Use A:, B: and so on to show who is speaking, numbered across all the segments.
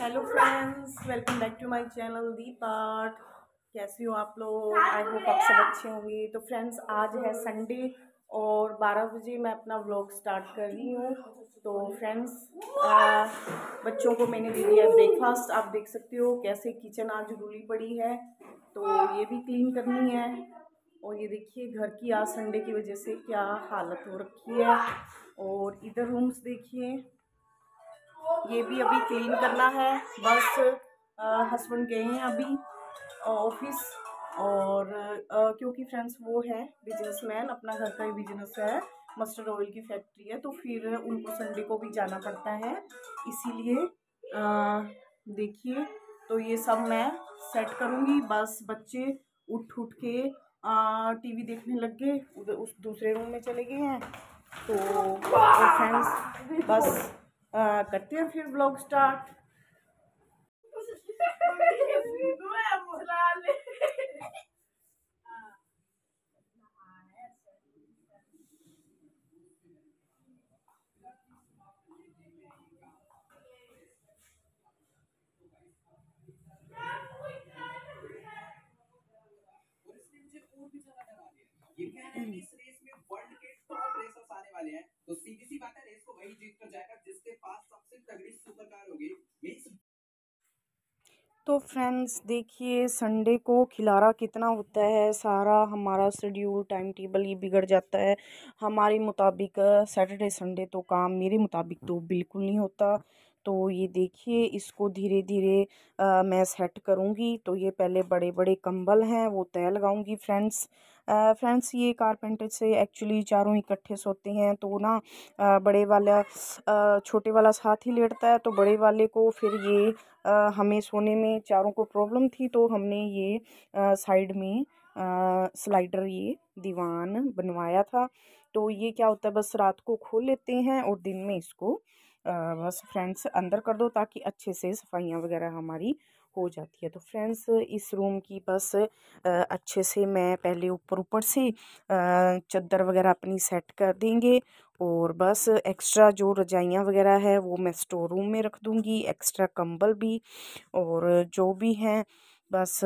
A: hello friends welcome back to my channel the part कैसे हो आप लोग आई होप आप सब अच्छे होंगे तो फ्रेंड्स आज है संडे और 12 बजे मैं अपना व्लॉग स्टार्ट कर रही हूँ तो फ्रेंड्स बच्चों को मैंने दे दिया ब्रेकफास्ट आप देख सकते हो कैसे किचन आज रूली पड़ी है तो ये भी क्लीन करनी है और ये देखिए घर की आज संडे की वजह से क्या हालत हो रखी है और इधर रूम्स देखिए ये भी अभी क्लीन करना है बस हस्बैंड गए हैं अभी ऑफिस और आ, क्योंकि फ्रेंड्स वो है बिजनेसमैन अपना घर का ही बिजनेस है मस्टर्ड ऑयल की फैक्ट्री है तो फिर उनको संडे को भी जाना पड़ता है इसीलिए देखिए तो ये सब मैं सेट करूँगी बस बच्चे उठ उठ के टीवी देखने लग गए उस दूसरे रूम में चले गए हैं तो फ्रेंड्स तो बस आ, करते हैं फिर ब्लॉग स्टार्ट ये कह रहे फ्रेंड्स देखिए संडे को खिलारा कितना होता है सारा हमारा शेड्यूल टाइम टेबल ये बिगड़ जाता है हमारे मुताबिक सैटरडे संडे तो काम मेरे मुताबिक तो बिल्कुल नहीं होता तो ये देखिए इसको धीरे धीरे मैं सेट करूँगी तो ये पहले बड़े बड़े कंबल हैं वो तय लगाऊँगी फ्रेंड्स फ्रेंड्स ये कारपेंटर से एक्चुअली चारों इकट्ठे सोते हैं तो ना आ, बड़े वाला आ, छोटे वाला साथ ही लेटता है तो बड़े वाले को फिर ये आ, हमें सोने में चारों को प्रॉब्लम थी तो हमने ये साइड में स्लाइडर ये दीवान बनवाया था तो ये क्या होता है बस रात को खोल लेते हैं और दिन में इसको बस फ्रेंड्स अंदर कर दो ताकि अच्छे से सफाइयाँ वगैरह हमारी हो जाती है तो फ्रेंड्स इस रूम की बस अच्छे से मैं पहले ऊपर ऊपर से चद्दर वगैरह अपनी सेट कर देंगे और बस एक्स्ट्रा जो रजाइयाँ वगैरह है वो मैं स्टोर रूम में रख दूँगी एक्स्ट्रा कंबल भी और जो भी हैं बस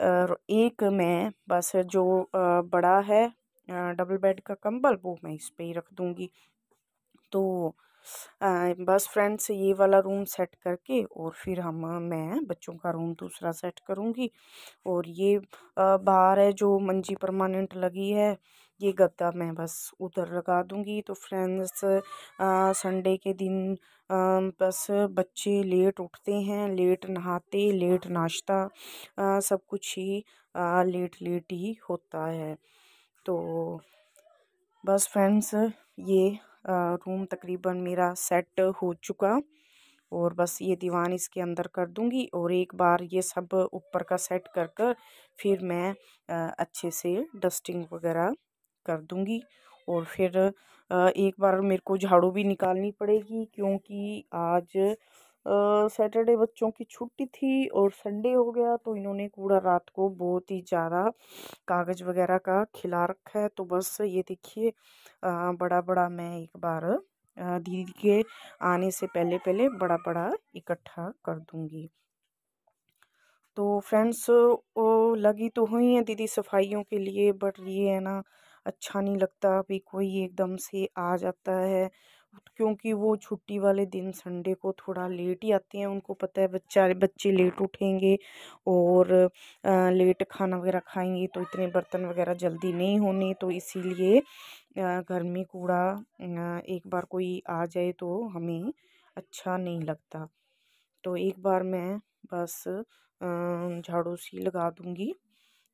A: एक मैं बस जो बड़ा है डबल बेड का कंबल वो मैं इस पर ही रख दूँगी तो बस फ्रेंड्स ये वाला रूम सेट करके और फिर हम मैं बच्चों का रूम दूसरा सेट करूँगी और ये बाहर है जो मंजी परमानेंट लगी है ये गद्दा मैं बस उधर लगा दूँगी तो फ्रेंड्स संडे के दिन बस बच्चे लेट उठते हैं लेट नहाते लेट नाश्ता सब कुछ ही लेट लेट ही होता है तो बस फ्रेंड्स ये रूम तकरीबन मेरा सेट हो चुका और बस ये दीवान इसके अंदर कर दूंगी और एक बार ये सब ऊपर का सेट कर कर फिर मैं अच्छे से डस्टिंग वगैरह कर दूंगी और फिर एक बार मेरे को झाड़ू भी निकालनी पड़ेगी क्योंकि आज सैटरडे बच्चों की छुट्टी थी और संडे हो गया तो इन्होंने कूड़ा रात को बहुत ही ज़्यादा कागज़ वगैरह का खिला रखा है तो बस ये देखिए बड़ा बड़ा मैं एक बार दीदी के आने से पहले पहले बड़ा बड़ा इकट्ठा कर दूंगी तो फ्रेंड्स लगी तो हुई है दीदी सफाइयों के लिए बट ये है ना अच्छा नहीं लगता अभी कोई एकदम से आ जाता है तो क्योंकि वो छुट्टी वाले दिन संडे को थोड़ा लेट ही आते हैं उनको पता है बच्चा बच्चे लेट उठेंगे और लेट खाना वगैरह खाएंगे तो इतने बर्तन वगैरह जल्दी नहीं होने तो इसीलिए घर में कूड़ा एक बार कोई आ जाए तो हमें अच्छा नहीं लगता तो एक बार मैं बस झाड़ू सी लगा दूँगी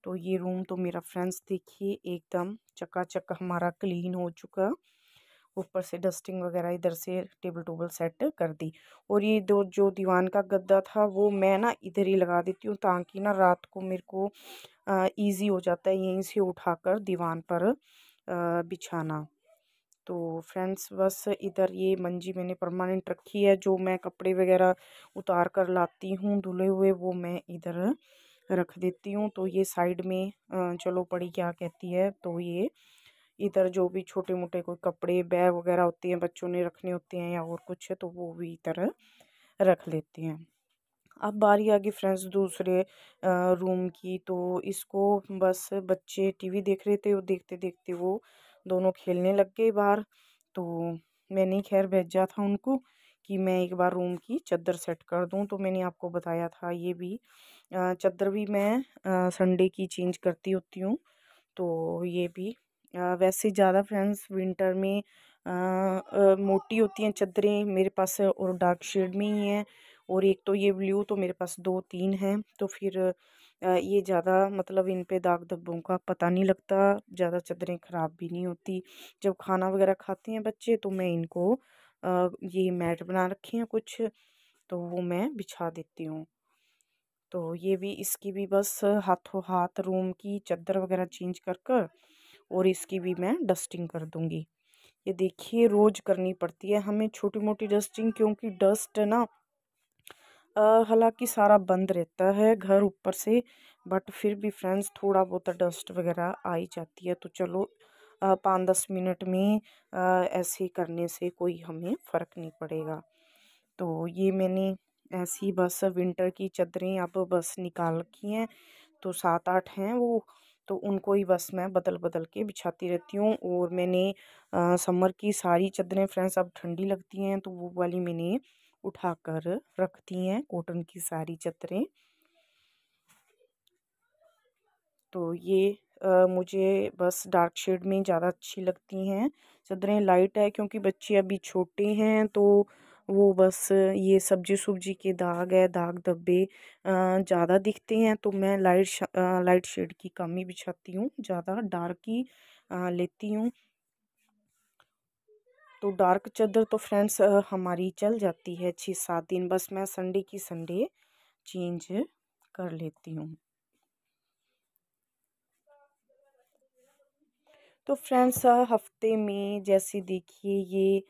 A: तो ये रूम तो मेरा फ्रेंड्स देखिए एकदम चक्का चक्का हमारा क्लीन हो चुका ऊपर से डस्टिंग वगैरह इधर से टेबल टूबल सेट कर दी और ये दो जो दीवान का गद्दा था वो मैं ना इधर ही लगा देती हूँ ताकि ना रात को मेरे को ईजी हो जाता है यहीं से उठाकर दीवान पर बिछाना तो फ्रेंड्स बस इधर ये मंजी मैंने परमानेंट रखी है जो मैं कपड़े वगैरह उतार कर लाती हूँ धुले हुए वो मैं इधर रख देती हूँ तो ये साइड में चलो पड़ी क्या कहती है तो ये इधर जो भी छोटे मोटे कोई कपड़े बैग वगैरह होते हैं बच्चों ने रखने होते हैं या और कुछ है तो वो भी इधर रख लेते हैं अब बारी आ गई फ्रेंड्स दूसरे रूम की तो इसको बस बच्चे टीवी देख रहे थे वो देखते देखते वो दोनों खेलने लग गए बाहर तो मैंने खैर भेजा था उनको कि मैं एक बार रूम की चादर सेट कर दूं तो मैंने आपको बताया था ये भी चादर भी मैं संडे की चेंज करती होती हूँ तो ये भी वैसे ज़्यादा फ्रेंड्स विंटर में मोटी होती हैं चादरें मेरे पास और डार्क शेड में ही हैं और एक तो ये ब्लू तो मेरे पास दो तीन हैं तो फिर ये ज़्यादा मतलब इन पे दाग धब्बों का पता नहीं लगता ज़्यादा चादरें ख़राब भी नहीं होती जब खाना वगैरह खाते हैं बच्चे तो मैं इनको ये मैट बना रखे हैं कुछ तो वो मैं बिछा देती हूँ तो ये भी इसकी भी बस हाथों हाथ रूम की चादर वगैरह चेंज कर कर और इसकी भी मैं डस्टिंग कर दूँगी ये देखिए रोज़ करनी पड़ती है हमें छोटी मोटी डस्टिंग क्योंकि डस्ट है ना हालांकि सारा बंद रहता है घर ऊपर से बट फिर भी फ्रेंड्स थोड़ा बहुत डस्ट वगैरह आ ही जाती है तो चलो पाँच दस मिनट में आ, ऐसे करने से कोई हमें फ़र्क नहीं पड़ेगा तो ये मैंने ऐसी बस विंटर की चदरें अब बस निकाल रखी हैं तो सात आठ हैं वो तो उनको ही बस मैं बदल बदल के बिछाती रहती हूँ और मैंने समर की सारी चादरें फ्रेंड्स अब ठंडी लगती हैं तो वो वाली मैंने उठा कर रखती हैं कॉटन की सारी चादरें तो ये आ, मुझे बस डार्क शेड में ज़्यादा अच्छी लगती हैं चादरें लाइट है क्योंकि बच्चे अभी छोटे हैं तो वो बस ये सब्जी सुब्जी के दाग है दाग धब्बे ज़्यादा दिखते हैं तो मैं लाइट लाइट शेड की कम ही बिछाती हूँ ज़्यादा डार्क ही लेती हूँ तो डार्क चादर तो फ्रेंड्स हमारी चल जाती है छः सात दिन बस मैं संडे की संडे चेंज कर लेती हूँ तो फ्रेंड्स हफ्ते में जैसे देखिए ये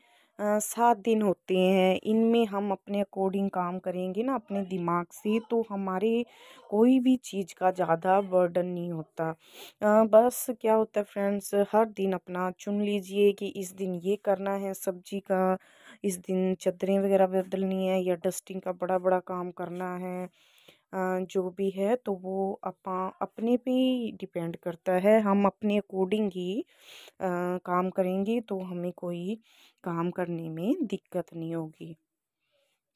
A: सात दिन होते हैं इनमें हम अपने अकॉर्डिंग काम करेंगे ना अपने दिमाग से तो हमारे कोई भी चीज़ का ज़्यादा बर्डन नहीं होता बस क्या होता है फ्रेंड्स हर दिन अपना चुन लीजिए कि इस दिन ये करना है सब्जी का इस दिन चदरें वगैरह बदलनी है या डस्टिंग का बड़ा बड़ा काम करना है जो भी है तो वो अपा अपने पे ही डिपेंड करता है हम अपने अकॉर्डिंग ही काम करेंगे तो हमें कोई काम करने में दिक्कत नहीं होगी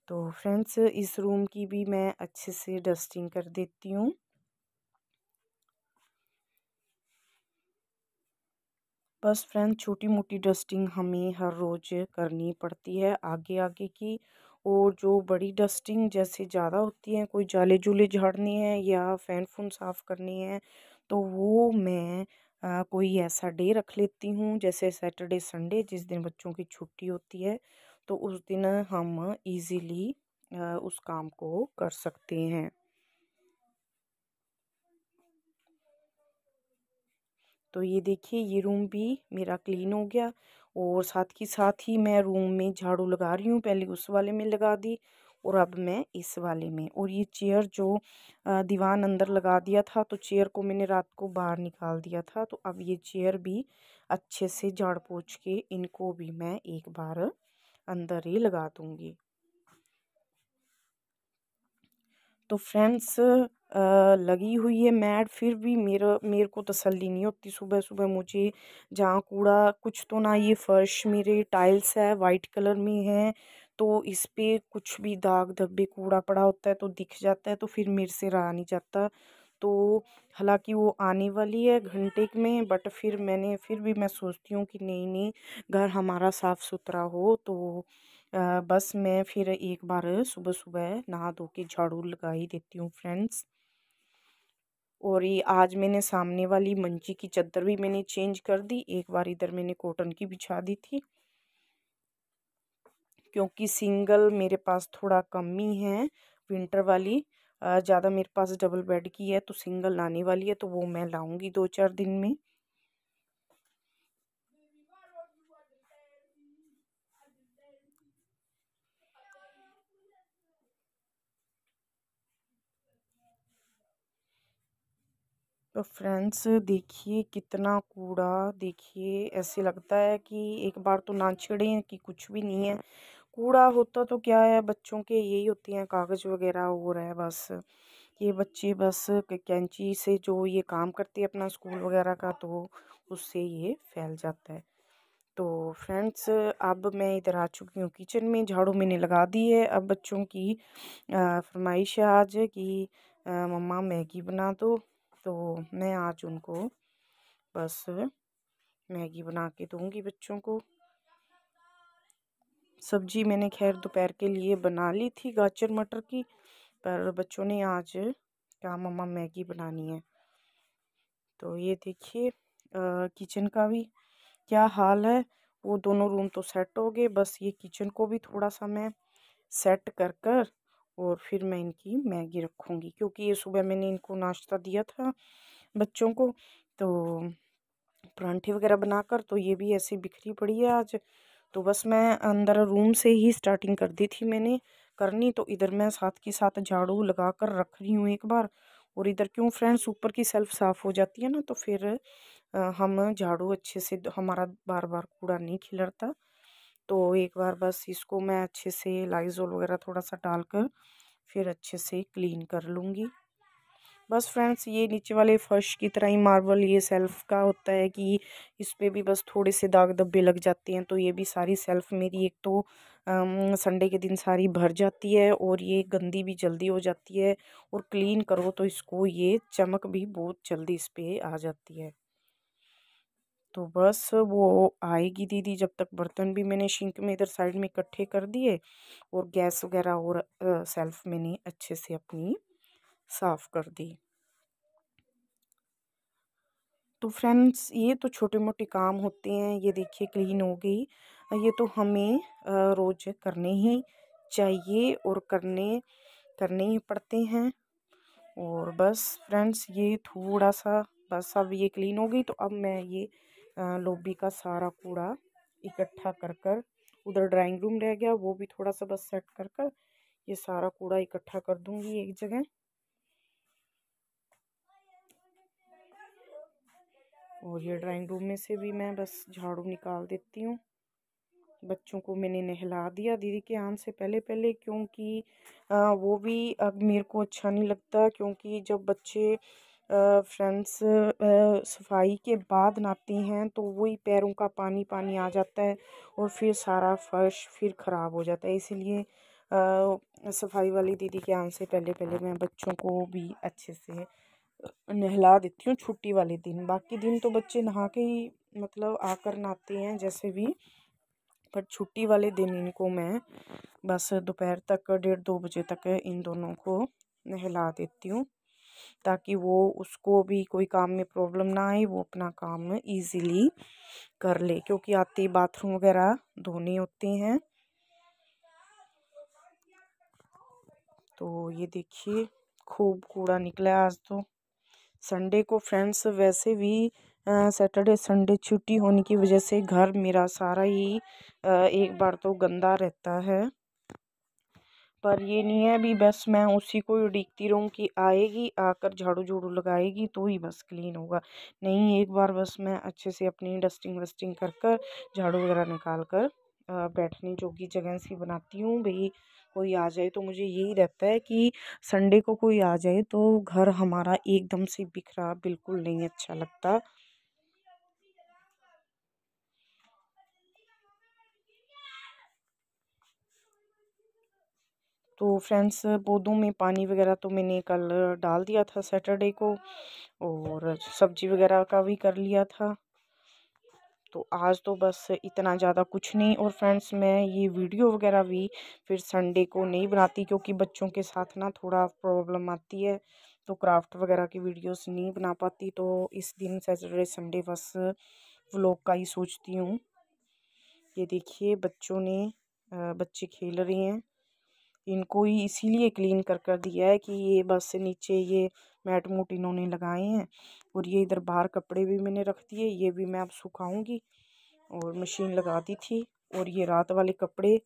A: तो फ्रेंड्स इस रूम की भी मैं अच्छे से डस्टिंग कर देती हूँ बस फ्रेंड छोटी मोटी डस्टिंग हमें हर रोज़ करनी पड़ती है आगे आगे की और जो बड़ी डस्टिंग जैसे ज़्यादा होती है कोई जाले जूले झाड़ने हैं या फ़ैन फून साफ़ करनी है तो वो मैं आ, कोई ऐसा डे रख लेती हूँ जैसे सैटरडे संडे जिस दिन बच्चों की छुट्टी होती है तो उस दिन हम इजीली उस काम को कर सकते हैं तो ये देखिए ये रूम भी मेरा क्लीन हो गया और साथ ही साथ ही मैं रूम में झाड़ू लगा रही हूँ पहले उस वाले में लगा दी और अब मैं इस वाले में और ये चेयर जो दीवान अंदर लगा दिया था तो चेयर को मैंने रात को बाहर निकाल दिया था तो अब ये चेयर भी अच्छे से झाड़ पोछ के इनको भी मैं एक बार अंदर ही लगा दूँगी तो फ्रेंड्स लगी हुई है मैड फिर भी मेरा मेरे को तसल्ली नहीं होती सुबह सुबह मुझे जहाँ कूड़ा कुछ तो ना ये फ़र्श मेरे टाइल्स है वाइट कलर में है तो इस पर कुछ भी दाग धब्बे कूड़ा पड़ा होता है तो दिख जाता है तो फिर मेरे से रहा नहीं जाता तो हालांकि वो आने वाली है घंटे में बट फिर मैंने फिर भी मैं सोचती हूँ कि नहीं नहीं घर हमारा साफ़ सुथरा हो तो बस मैं फिर एक बार सुबह सुबह नहा धो के झाड़ू लगा ही देती हूँ फ्रेंड्स और ये आज मैंने सामने वाली मंची की चद्दर भी मैंने चेंज कर दी एक बार इधर मैंने कॉटन की बिछा दी थी क्योंकि सिंगल मेरे पास थोड़ा कम ही है विंटर वाली ज़्यादा मेरे पास डबल बेड की है तो सिंगल लाने वाली है तो वो मैं लाऊंगी दो चार दिन में तो फ्रेंड्स देखिए कितना कूड़ा देखिए ऐसे लगता है कि एक बार तो ना छिड़ें कि कुछ भी नहीं है कूड़ा होता तो क्या है बच्चों के यही होते हैं कागज़ वगैरह हो रहा है बस ये बच्चे बस कैंची से जो ये काम करते हैं अपना स्कूल वगैरह का तो उससे ये फैल जाता है तो फ्रेंड्स अब मैं इधर आ चुकी हूँ किचन में झाड़ू मैंने लगा दी है अब बच्चों की फरमाइश है आज कि मम्मा मैगी बना दो तो मैं आज उनको बस मैगी बना के दूँगी बच्चों को सब्जी मैंने खैर दोपहर के लिए बना ली थी गाजर मटर की पर बच्चों ने आज क्या मम्मा मैगी बनानी है तो ये देखिए किचन का भी क्या हाल है वो दोनों रूम तो सेट हो गए बस ये किचन को भी थोड़ा सा मैं सेट कर कर और फिर मैं इनकी मैगी रखूँगी क्योंकि ये सुबह मैंने इनको नाश्ता दिया था बच्चों को तो परांठे वगैरह बनाकर तो ये भी ऐसे बिखरी पड़ी है आज तो बस मैं अंदर रूम से ही स्टार्टिंग कर दी थी मैंने करनी तो इधर मैं साथ के साथ झाड़ू लगा कर रख रही हूँ एक बार और इधर क्यों फ्रेंड्स ऊपर की सेल्फ साफ़ हो जाती है ना तो फिर हम झाड़ू अच्छे से हमारा बार बार कूड़ा नहीं खिलरता तो एक बार बस इसको मैं अच्छे से लाइजोल वगैरह थोड़ा सा डालकर फिर अच्छे से क्लीन कर लूँगी बस फ्रेंड्स ये नीचे वाले फर्श की तरह ही मार्बल ये सेल्फ़ का होता है कि इस पर भी बस थोड़े से दाग धब्बे लग जाते हैं तो ये भी सारी सेल्फ़ मेरी एक तो संडे के दिन सारी भर जाती है और ये गंदी भी जल्दी हो जाती है और क्लीन करो तो इसको ये चमक भी बहुत जल्दी इस पर आ जाती है तो बस वो आएगी दीदी जब तक बर्तन भी मैंने शिंक में इधर साइड में इकट्ठे कर दिए और गैस वगैरह और सेल्फ मैंने अच्छे से अपनी साफ़ कर दी तो फ्रेंड्स ये तो छोटे मोटे काम होते हैं ये देखिए क्लीन हो गई ये तो हमें रोज़ करने ही चाहिए और करने करने ही पड़ते हैं और बस फ्रेंड्स ये थोड़ा सा बस अब ये क्लीन हो गई तो अब मैं ये लोबी का सारा कूड़ा इकट्ठा कर कर उधर ड्राइंग रूम रह गया वो भी थोड़ा सा बस सेट कर कर ये सारा कूड़ा इकट्ठा कर दूंगी एक जगह और ये ड्राइंग रूम में से भी मैं बस झाड़ू निकाल देती हूँ बच्चों को मैंने नहला दिया दीदी के आन से पहले पहले क्योंकि वो भी अब मेरे को अच्छा नहीं लगता क्योंकि जब बच्चे फ्रेंड्स सफाई के बाद नहाते हैं तो वही पैरों का पानी पानी आ जाता है और फिर सारा फर्श फिर ख़राब हो जाता है इसीलिए सफाई वाली दीदी के आने से पहले पहले मैं बच्चों को भी अच्छे से नहला देती हूँ छुट्टी वाले दिन बाकी दिन तो बच्चे नहा के ही मतलब आकर नहाते हैं जैसे भी पर छुट्टी वाले दिन इनको मैं बस दोपहर तक डेढ़ दो बजे तक इन दोनों को नहला देती हूँ ताकि वो उसको भी कोई काम में प्रॉब्लम ना आए वो अपना काम ईज़िली कर ले क्योंकि आते ही बाथरूम वगैरह धोने होते हैं तो ये देखिए खूब कूड़ा निकला आज तो संडे को फ्रेंड्स वैसे भी सैटरडे संडे छुट्टी होने की वजह से घर मेरा सारा ही आ, एक बार तो गंदा रहता है पर ये नहीं है अभी बस मैं उसी को उड़ीकती रहूँ कि आएगी आकर झाड़ू झूड़ू लगाएगी तो ही बस क्लीन होगा नहीं एक बार बस मैं अच्छे से अपनी डस्टिंग वस्टिंग कर कर झाड़ू वगैरह निकाल कर बैठने जोगी जगह सी बनाती हूँ भाई कोई आ जाए तो मुझे यही रहता है कि संडे को कोई आ जाए तो घर हमारा एकदम से बिखरा बिल्कुल नहीं अच्छा लगता तो फ्रेंड्स पौधों में पानी वगैरह तो मैंने कल डाल दिया था सैटरडे को और सब्जी वगैरह का भी कर लिया था तो आज तो बस इतना ज़्यादा कुछ नहीं और फ्रेंड्स मैं ये वीडियो वगैरह भी फिर संडे को नहीं बनाती क्योंकि बच्चों के साथ ना थोड़ा प्रॉब्लम आती है तो क्राफ्ट वगैरह की वीडियोस नहीं बना पाती तो इस दिन सैटरडे संडे बस व्लॉग का ही सोचती हूँ ये देखिए बच्चों ने बच्चे खेल रहे हैं इनको ही इसीलिए क्लीन कर कर दिया है कि ये बस से नीचे ये मैट मूट इन्होंने लगाए हैं और ये इधर बाहर कपड़े भी मैंने रख दिए ये भी मैं अब सुखाऊंगी और मशीन लगा दी थी और ये रात वाले कपड़े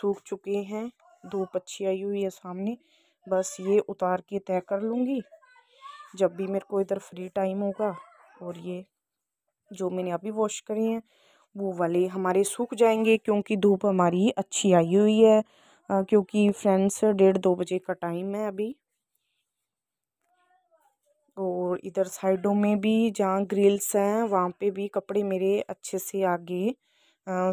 A: सूख चुके हैं दो पक्षी आई हुई है सामने बस ये उतार के तय कर लूँगी जब भी मेरे को इधर फ्री टाइम होगा और ये जो मैंने अभी वॉश करे हैं वो वाले हमारे सूख जाएंगे क्योंकि धूप हमारी अच्छी आई हुई है क्योंकि फ्रेंड्स डेढ़ दो बजे का टाइम है अभी और इधर साइडों में भी जहाँ ग्रिल्स हैं वहाँ पे भी कपड़े मेरे अच्छे से आगे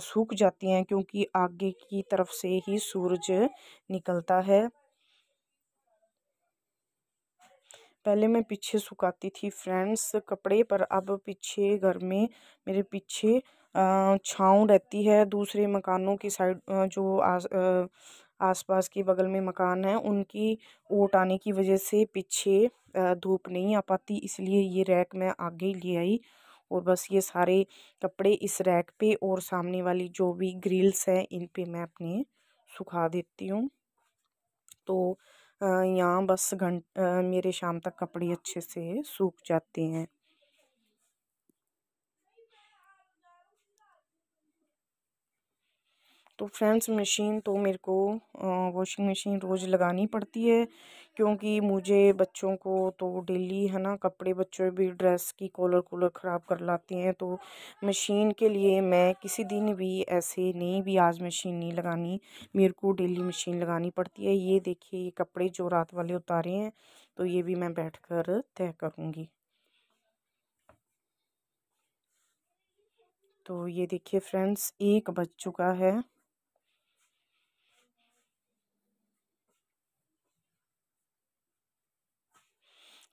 A: सूख जाती हैं क्योंकि आगे की तरफ से ही सूरज निकलता है पहले मैं पीछे सुखाती थी फ्रेंड्स कपड़े पर अब पीछे घर में मेरे पीछे छाँव रहती है दूसरे मकानों की साइड जो आस आसपास के बगल में मकान है उनकी ओट आने की वजह से पीछे धूप नहीं आ पाती इसलिए ये रैक मैं आगे ले आई और बस ये सारे कपड़े इस रैक पे और सामने वाली जो भी ग्रिल्स हैं इन पे मैं अपने सुखा देती हूँ तो यहाँ बस घंट मेरे शाम तक कपड़े अच्छे से सूख जाते हैं तो फ्रेंड्स मशीन तो मेरे को वॉशिंग मशीन रोज़ लगानी पड़ती है क्योंकि मुझे बच्चों को तो डेली है ना कपड़े बच्चों भी ड्रेस की कॉलर कूलर ख़राब कर लाते हैं तो मशीन के लिए मैं किसी दिन भी ऐसे नहीं भी आज मशीन नहीं लगानी मेरे को डेली मशीन लगानी पड़ती है ये देखिए ये कपड़े जो रात वाले उतारे हैं तो ये भी मैं बैठ कर तय करूँगी तो ये देखिए फ्रेंड्स एक बज चुका है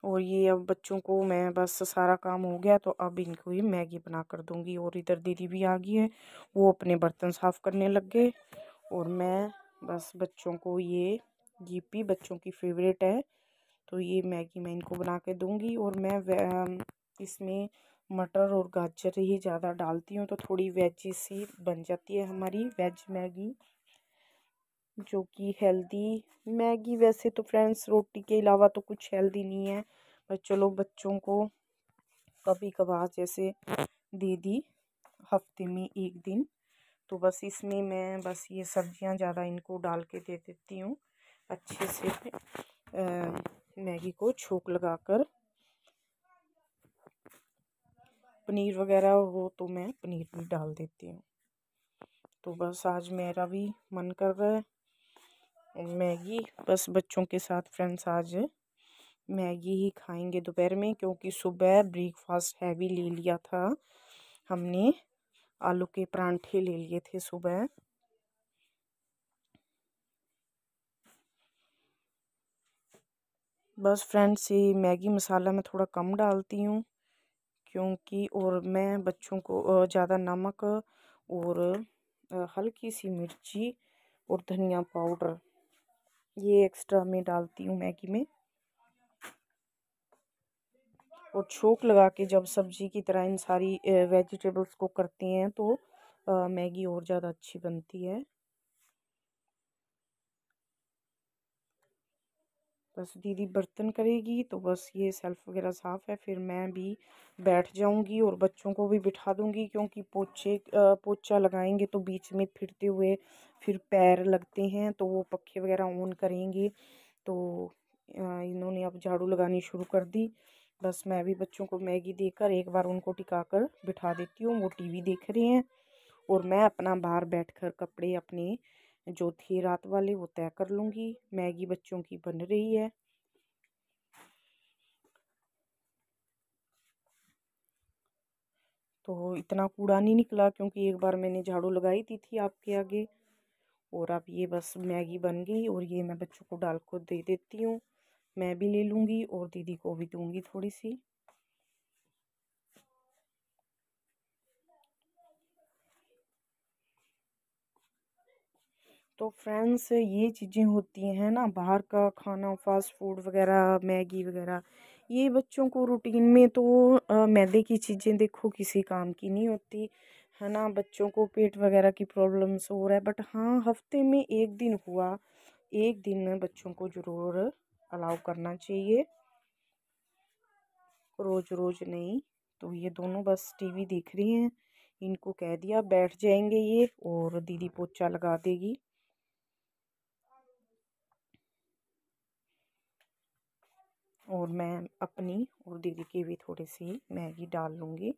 A: और ये अब बच्चों को मैं बस सारा काम हो गया तो अब इनको ही मैगी बना कर दूँगी और इधर दीदी भी आ गई है वो अपने बर्तन साफ़ करने लग गए और मैं बस बच्चों को ये जीपी बच्चों की फेवरेट है तो ये मैगी मैं इनको बना के दूँगी और मैं इसमें मटर और गाजर ही ज़्यादा डालती हूँ तो थोड़ी वेज सी बन जाती है हमारी वेज मैगी जो कि हेल्दी मैगी वैसे तो फ्रेंड्स रोटी के अलावा तो कुछ हेल्दी नहीं है पर चलो बच्चों को कभी कभार जैसे दे दी हफ्ते में एक दिन तो बस इसमें मैं बस ये सब्जियां ज़्यादा इनको डाल के दे देती हूँ अच्छे से आ, मैगी को छोंक लगाकर पनीर वगैरह हो तो मैं पनीर भी डाल देती हूँ तो बस आज मेरा भी मन कर रहा है मैगी बस बच्चों के साथ फ्रेंड्स आज मैगी ही खाएंगे दोपहर में क्योंकि सुबह ब्रेकफास्ट हैवी ले लिया था हमने आलू के परांठे ले लिए थे सुबह बस फ्रेंड्स ये मैगी मसाला मैं थोड़ा कम डालती हूँ क्योंकि और मैं बच्चों को ज़्यादा नमक और हल्की सी मिर्ची और धनिया पाउडर ये एक्स्ट्रा में डालती हूँ मैगी में और छोंक लगा के जब सब्जी की तरह इन सारी वेजिटेबल्स को करते हैं तो मैगी और ज़्यादा अच्छी बनती है बस दीदी बर्तन करेगी तो बस ये सेल्फ़ वगैरह साफ़ है फिर मैं भी बैठ जाऊंगी और बच्चों को भी बिठा दूंगी क्योंकि पोछे पोछा लगाएंगे तो बीच में फिरते हुए फिर पैर लगते हैं तो वो पखे वगैरह ऑन करेंगे तो इन्होंने अब झाड़ू लगानी शुरू कर दी बस मैं भी बच्चों को मैगी देकर एक बार उनको टिका कर बिठा देती हूँ वो वी देख रहे हैं और मैं अपना बाहर कर कपड़े अपने जो थे रात वाले वो तय कर लूँगी मैगी बच्चों की बन रही है तो इतना कूड़ा नहीं निकला क्योंकि एक बार मैंने झाड़ू लगाई दी थी आपके आगे और अब ये बस मैगी बन गई और ये मैं बच्चों को डाल को दे देती हूँ मैं भी ले लूँगी और दीदी को भी दूँगी थोड़ी सी तो फ्रेंड्स ये चीज़ें होती हैं ना बाहर का खाना फास्ट फूड वगैरह मैगी वगैरह ये बच्चों को रूटीन में तो आ, मैदे की चीज़ें देखो किसी काम की नहीं होती है ना बच्चों को पेट वगैरह की प्रॉब्लम्स हो रहा है बट हाँ हफ्ते में एक दिन हुआ एक दिन बच्चों को ज़रूर अलाउ करना चाहिए रोज़ रोज़ नहीं तो ये दोनों बस टीवी देख रही हैं इनको कह दिया बैठ जाएंगे ये और दीदी पोचा लगा देगी और मैं अपनी और दीदी की भी थोड़ी सी मैगी डाल लूँगी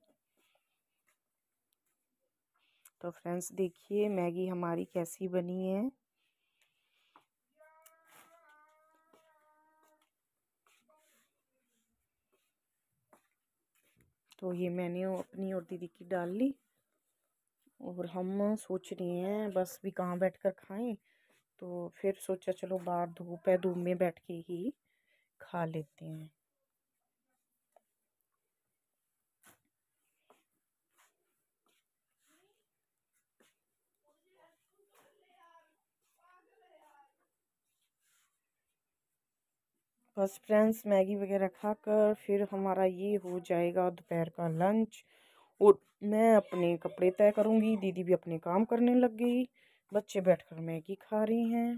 A: तो फ्रेंड्स देखिए मैगी हमारी कैसी बनी है तो ये मैंने अपनी और दीदी की डाल ली और हम सोच रहे हैं बस भी कहाँ बैठ कर खाएँ तो फिर सोचा चलो बाहर धूप है धूप में बैठ के ही खा लेते हैं बस फ्रेंड्स मैगी वगैरह खाकर फिर हमारा ये हो जाएगा दोपहर का लंच और मैं अपने कपड़े तय करूँगी दीदी भी अपने काम करने लग गई बच्चे बैठकर मैगी खा रही हैं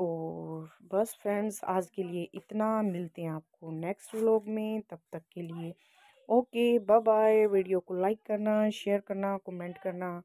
A: और बस फ्रेंड्स आज के लिए इतना मिलते हैं आपको नेक्स्ट व्लॉग में तब तक के लिए ओके बाय बाय वीडियो को लाइक करना शेयर करना कमेंट करना